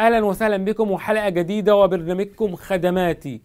اهلا وسهلا بكم وحلقه جديده وبرنامجكم خدماتي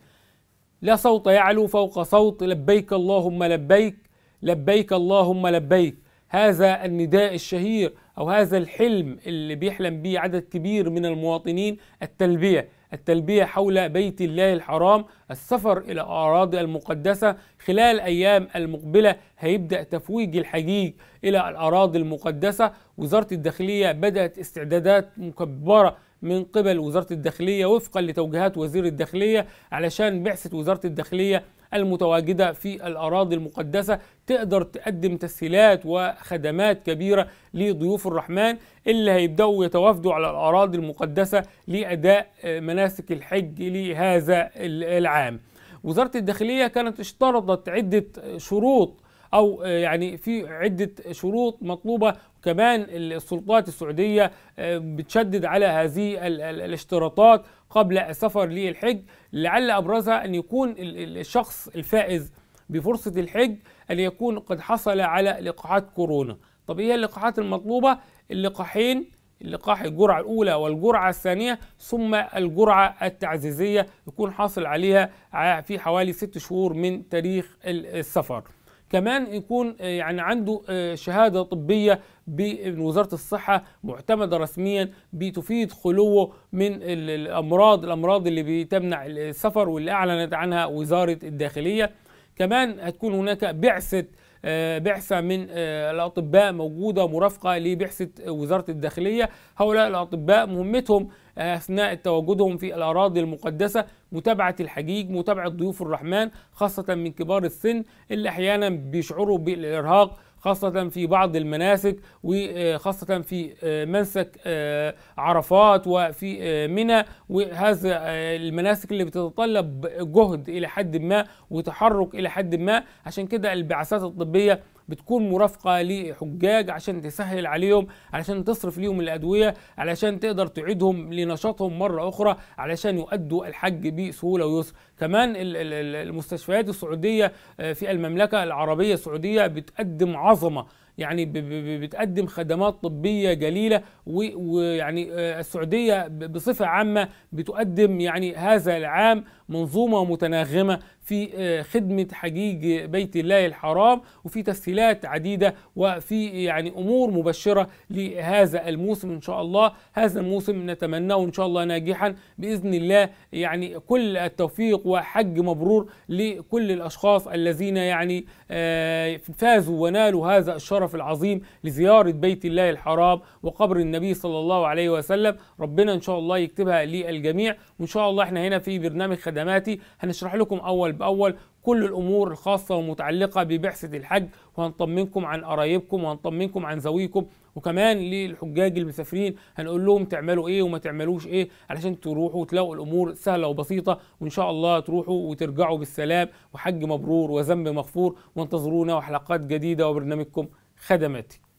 لا صوت يعلو فوق صوت لبيك اللهم لبيك لبيك اللهم لبيك هذا النداء الشهير او هذا الحلم اللي بيحلم به عدد كبير من المواطنين التلبيه التلبيه حول بيت الله الحرام السفر الى الاراضي المقدسه خلال ايام المقبله هيبدا تفويج الحجيج الى الاراضي المقدسه وزاره الداخليه بدات استعدادات مكبره من قبل وزارة الداخلية وفقا لتوجيهات وزير الداخلية علشان بعثة وزارة الداخلية المتواجدة في الأراضي المقدسة تقدر تقدم تسهيلات وخدمات كبيرة لضيوف الرحمن اللي هيبدأوا يتوافدوا على الأراضي المقدسة لأداء آه، مناسك الحج لهذا العام وزارة الداخلية كانت اشترطت عدة شروط او آه، يعني في عده شروط مطلوبه وكمان السلطات السعوديه آه، بتشدد على هذه الاشتراطات قبل السفر للحج لعل ابرزها ان يكون الشخص الفائز بفرصه الحج ان يكون قد حصل على لقاحات كورونا طب ايه اللقاحات المطلوبه اللقاحين لقاح الجرعة الأولى والجرعة الثانية ثم الجرعة التعزيزية يكون حاصل عليها آه، في حوالي ست شهور من تاريخ السفر كمان يكون آه، يعني عنده آه، شهادة طبية من وزارة الصحة معتمدة رسميا بتفيد خلوه من الأمراض الأمراض اللي بتمنع السفر واللي أعلنت عنها وزارة الداخلية كمان هتكون هناك بعثة آه، بعثه من آه، الاطباء موجوده مرافقه لبعثه وزاره الداخليه هؤلاء الاطباء مهمتهم آه، اثناء تواجدهم في الاراضي المقدسه متابعه الحجيج متابعه ضيوف الرحمن خاصه من كبار السن اللي احيانا بيشعروا بالارهاق خاصة في بعض المناسك وخاصة آه، في آه، منسك آه، عرفات وفي منى وهذا المناسك اللي بتتطلب جهد إلى حد ما وتحرك إلى حد ما عشان كده البعثات الطبية بتكون مرافقه لحجاج عشان تسهل عليهم علشان تصرف ليهم الادويه علشان تقدر تعيدهم لنشاطهم مره اخرى علشان يؤدوا الحج بسهوله ويسر كمان المستشفيات السعوديه آه، في المملكه العربيه السعوديه بتقدم عظمه يعني بتقدم خدمات طبيه جليله ويعني آه، السعوديه بصفه عامه بتقدم يعني هذا العام منظومه متناغمه في آه، خدمه حجيج بيت الله الحرام وفي تسهيلات عديده وفي يعني امور مبشره لهذا الموسم ان شاء الله هذا الموسم نتمناه ان شاء الله ناجحا باذن الله يعني كل التوفيق وحج مبرور لكل الاشخاص الذين يعني آه، فازوا ونالوا هذا الشرف الشرف العظيم لزيارة بيت الله الحرام وقبر النبي صلى الله عليه وسلم ربنا إن شاء الله يكتبها للجميع وإن شاء الله إحنا هنا في برنامج خدماتي هنشرح لكم أول بأول كل الامور الخاصه والمتعلقه ببعثه الحج وهنطمنكم عن قرايبكم وهنطمنكم عن زويكم وكمان للحجاج المسافرين هنقول لهم تعملوا ايه وما تعملوش ايه علشان تروحوا وتلاقوا الامور سهله وبسيطه وان شاء الله تروحوا وترجعوا بالسلام وحج مبرور وذنب مغفور وانتظرونا وحلقات جديده وبرنامجكم خدماتي